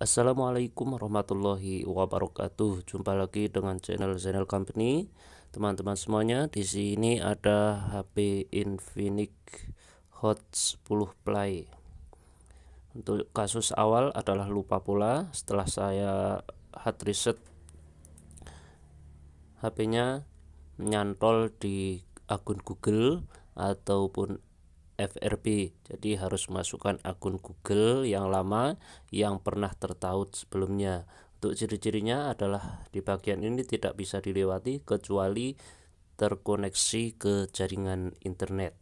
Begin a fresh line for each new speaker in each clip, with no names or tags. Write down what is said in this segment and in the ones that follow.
Assalamualaikum warahmatullahi wabarakatuh. Jumpa lagi dengan channel channel company. Teman-teman semuanya, di sini ada HP Infinix Hot 10 Play. Untuk kasus awal adalah lupa pula setelah saya hard reset HP-nya nyantol di akun Google ataupun FRP. Jadi harus masukkan akun Google yang lama yang pernah tertaut sebelumnya. Untuk ciri-cirinya adalah di bagian ini tidak bisa dilewati kecuali terkoneksi ke jaringan internet.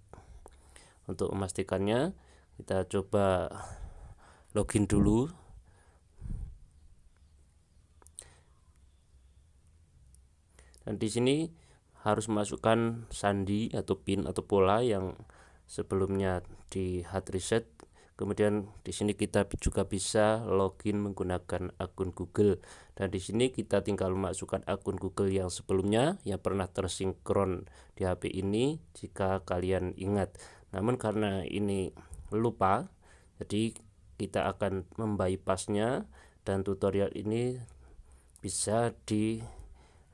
Untuk memastikannya, kita coba login dulu. Dan di sini harus masukkan sandi atau pin atau pola yang sebelumnya di Hard Reset. Kemudian di sini kita juga bisa login menggunakan akun Google dan di sini kita tinggal memasukkan akun Google yang sebelumnya yang pernah tersinkron di HP ini jika kalian ingat. Namun karena ini lupa jadi kita akan membypassnya dan tutorial ini bisa di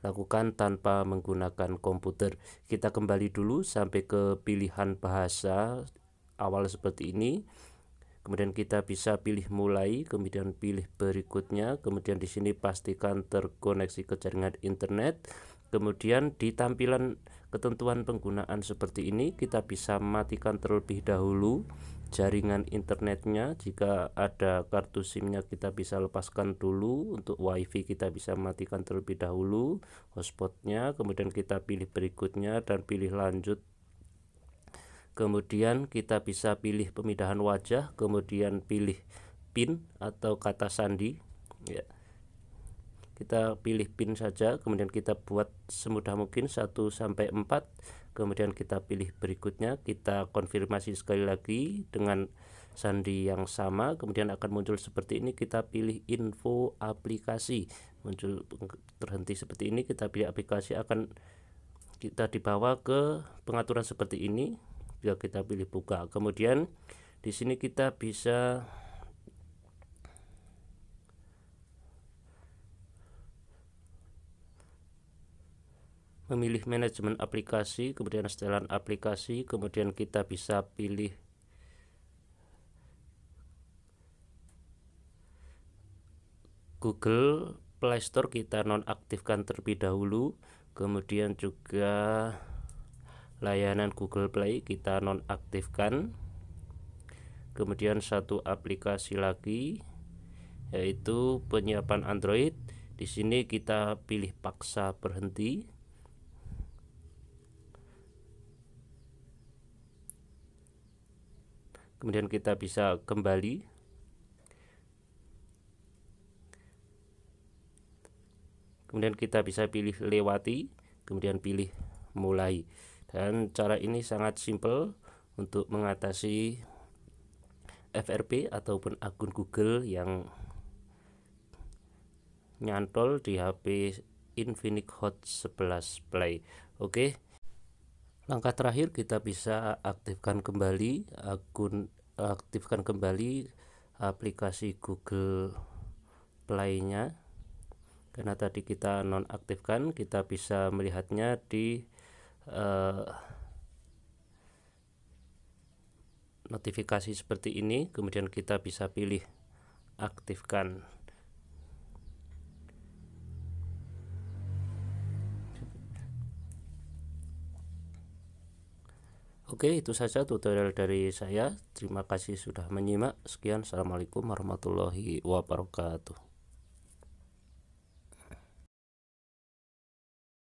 lakukan tanpa menggunakan komputer. Kita kembali dulu sampai ke pilihan bahasa awal seperti ini. Kemudian kita bisa pilih mulai, kemudian pilih berikutnya, kemudian di sini pastikan terkoneksi ke jaringan internet. Kemudian di tampilan ketentuan penggunaan seperti ini kita bisa matikan terlebih dahulu jaringan internetnya jika ada kartu SIM-nya kita bisa lepaskan dulu untuk WiFi kita bisa matikan terlebih dahulu hotspotnya kemudian kita pilih berikutnya dan pilih lanjut kemudian kita bisa pilih pemindahan wajah kemudian pilih pin atau kata sandi ya kita pilih pin saja kemudian kita buat semudah mungkin 1 sampai 4 kemudian kita pilih berikutnya kita konfirmasi sekali lagi dengan sandi yang sama kemudian akan muncul seperti ini kita pilih info aplikasi muncul terhenti seperti ini kita pilih aplikasi akan kita dibawa ke pengaturan seperti ini juga kita pilih buka kemudian di sini kita bisa memilih manajemen aplikasi, kemudian setelan aplikasi, kemudian kita bisa pilih Google Play Store kita nonaktifkan terlebih dahulu, kemudian juga layanan Google Play kita nonaktifkan. Kemudian satu aplikasi lagi yaitu penyiapan Android. Di sini kita pilih paksa berhenti kemudian kita bisa kembali kemudian kita bisa pilih lewati kemudian pilih mulai dan cara ini sangat simple untuk mengatasi FRP ataupun akun Google yang nyantol di HP Infinix Hot 11 Play. Oke, Langkah terakhir kita bisa aktifkan kembali akun aktifkan kembali aplikasi Google Play-nya. Karena tadi kita nonaktifkan, kita bisa melihatnya di uh, notifikasi seperti ini, kemudian kita bisa pilih aktifkan. Oke, itu saja tutorial dari saya. Terima kasih sudah menyimak. Sekian, assalamualaikum warahmatullahi wabarakatuh.